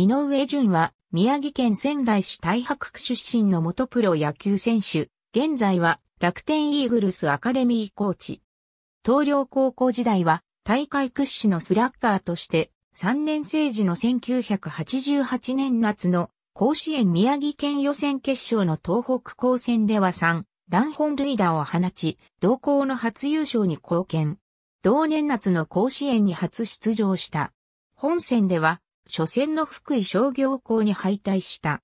井上淳は、宮城県仙台市太白区出身の元プロ野球選手、現在は楽天イーグルスアカデミーコーチ。東陵高校時代は大会屈指のスラッガーとして3年生時の1988年夏の甲子園宮城県予選決勝の東北高専では3乱本ダ打を放ち、同校の初優勝に貢献。同年夏の甲子園に初出場した。本戦では初戦の福井商業校に敗退した。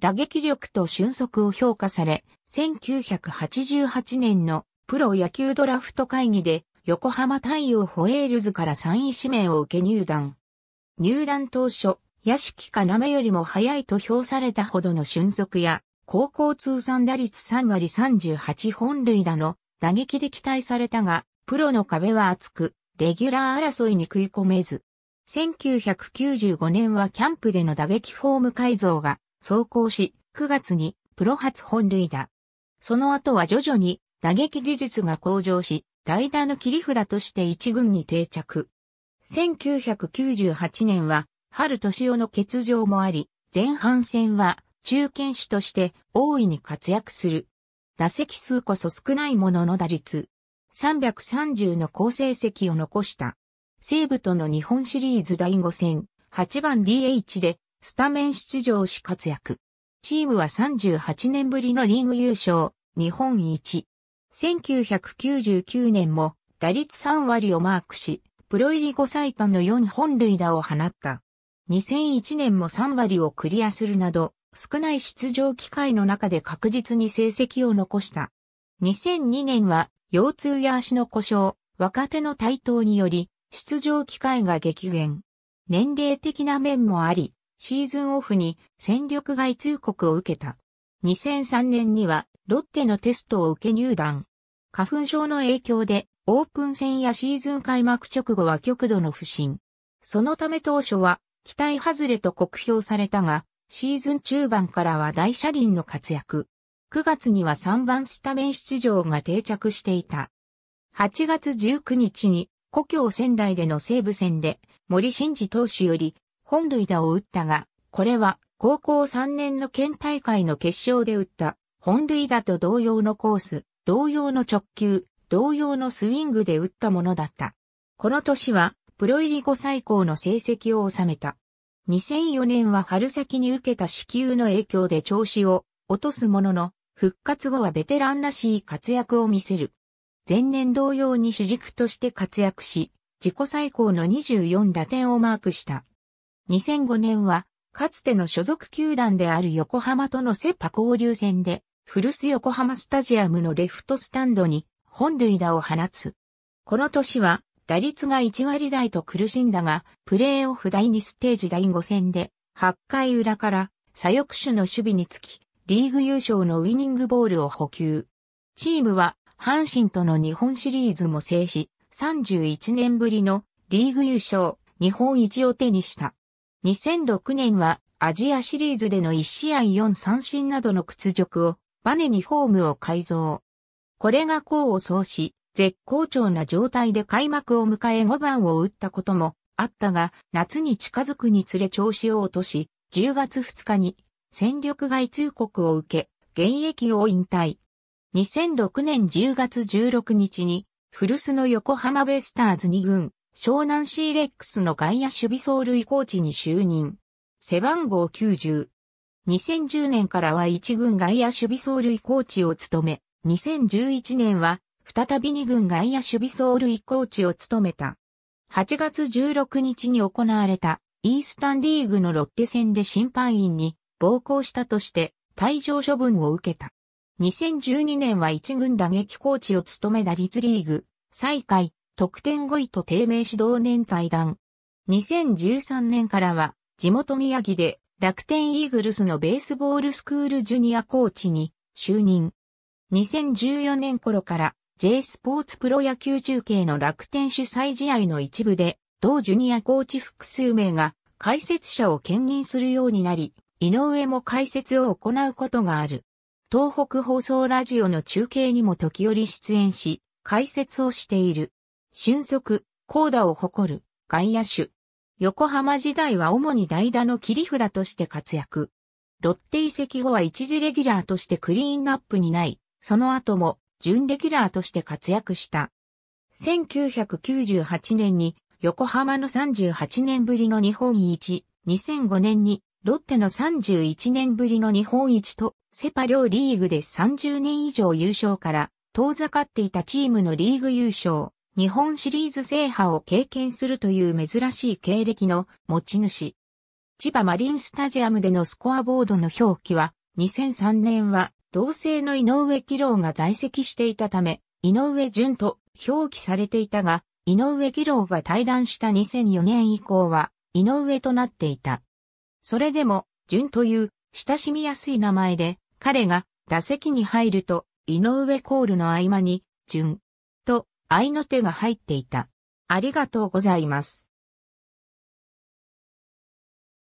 打撃力と俊足を評価され、1988年のプロ野球ドラフト会議で横浜太陽ホエールズから3位指名を受け入団。入団当初、屋敷かなめよりも早いと評されたほどの俊足や、高校通算打率3割38本塁打の打撃で期待されたが、プロの壁は厚く、レギュラー争いに食い込めず、1995年はキャンプでの打撃フォーム改造が走行し、9月にプロ初本塁打。その後は徐々に打撃技術が向上し、代打の切り札として一軍に定着。1998年は、春年夫の欠場もあり、前半戦は中堅手として大いに活躍する。打席数こそ少ないものの打率。330の好成績を残した。西武との日本シリーズ第5戦、8番 DH でスタメン出場し活躍。チームは38年ぶりのリーグ優勝、日本一。1999年も打率3割をマークし、プロ入り後最多の4本塁打を放った。2001年も3割をクリアするなど、少ない出場機会の中で確実に成績を残した。2002年は腰痛や足の故障、若手の台頭により出場機会が激減。年齢的な面もあり、シーズンオフに戦力外通告を受けた。2003年にはロッテのテストを受け入団。花粉症の影響でオープン戦やシーズン開幕直後は極度の不振。そのため当初は期待外れと酷評されたが、シーズン中盤からは大車輪の活躍。9月には3番スタメン出場が定着していた。8月19日に故郷仙台での西武戦で森真治投手より本塁打を打ったが、これは高校3年の県大会の決勝で打った本塁打と同様のコース、同様の直球、同様のスイングで打ったものだった。この年はプロ入り後最高の成績を収めた。2004年は春先に受けた支給の影響で調子を落とすものの、復活後はベテランらしい活躍を見せる。前年同様に主軸として活躍し、自己最高の24打点をマークした。2005年は、かつての所属球団である横浜とのセパ交流戦で、古巣横浜スタジアムのレフトスタンドに本塁打を放つ。この年は打率が1割台と苦しんだが、プレーオフ第2ステージ第5戦で、8回裏から左翼手の守備につき、リーグ優勝のウィニングボールを補給。チームは阪神との日本シリーズも制し、31年ぶりのリーグ優勝、日本一を手にした。2006年はアジアシリーズでの1試合4三振などの屈辱をバネにフォームを改造。これが功を奏し、絶好調な状態で開幕を迎え5番を打ったこともあったが、夏に近づくにつれ調子を落とし、10月2日に戦力外通告を受け、現役を引退。2006年10月16日に、古巣の横浜ベスターズ2軍、湘南シーレックスの外野守備走塁コーチに就任。背番号90。2010年からは1軍外野守備走塁コーチを務め、2011年は再び2軍外野守備走塁コーチを務めた。8月16日に行われたイースタンリーグのロッテ戦で審判員に暴行したとして退場処分を受けた。2012年は一軍打撃コーチを務め打率リーグ、最下位、得点5位と低迷指導年退団。2013年からは、地元宮城で楽天イーグルスのベースボールスクールジュニアコーチに就任。2014年頃から J スポーツプロ野球中継の楽天主催試合の一部で、同ジュニアコーチ複数名が解説者を兼任するようになり、井上も解説を行うことがある。東北放送ラジオの中継にも時折出演し、解説をしている。俊足、高打を誇る、外野手。横浜時代は主に代打の切り札として活躍。ロッテ移籍後は一時レギュラーとしてクリーンアップになり、その後も準レギュラーとして活躍した。1998年に横浜の38年ぶりの日本一、2005年にロッテの31年ぶりの日本一と、セパ両リーグで30年以上優勝から遠ざかっていたチームのリーグ優勝、日本シリーズ制覇を経験するという珍しい経歴の持ち主。千葉マリンスタジアムでのスコアボードの表記は、2003年は同性の井上紀郎が在籍していたため、井上淳と表記されていたが、井上紀郎が退団した2004年以降は、井上となっていた。それでも、淳という親しみやすい名前で、彼が打席に入ると、井上コールの合間に、淳と愛の手が入っていた。ありがとうございます。